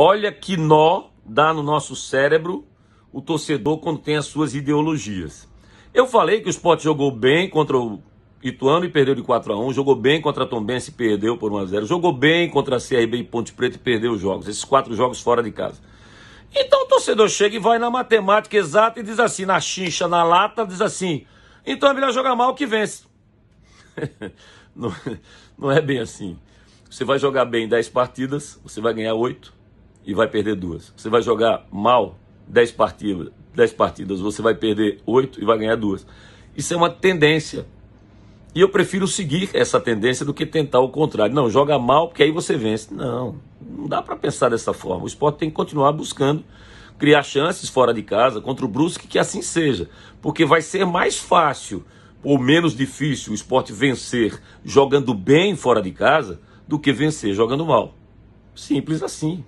Olha que nó dá no nosso cérebro o torcedor quando tem as suas ideologias. Eu falei que o Sport jogou bem contra o Ituano e perdeu de 4 a 1 jogou bem contra a Tombense e perdeu por 1x0, jogou bem contra a CRB e Ponte Preta e perdeu os jogos, esses quatro jogos fora de casa. Então o torcedor chega e vai na matemática exata e diz assim, na chincha, na lata, diz assim, então é melhor jogar mal que vence. não, não é bem assim. Você vai jogar bem 10 partidas, você vai ganhar 8 e vai perder duas. Você vai jogar mal 10 partidas, 10 partidas, você vai perder oito e vai ganhar duas. Isso é uma tendência. E eu prefiro seguir essa tendência do que tentar o contrário. Não, joga mal porque aí você vence. Não, não dá para pensar dessa forma. O esporte tem que continuar buscando criar chances fora de casa contra o Brusque, que assim seja, porque vai ser mais fácil ou menos difícil o esporte vencer jogando bem fora de casa do que vencer jogando mal. Simples assim.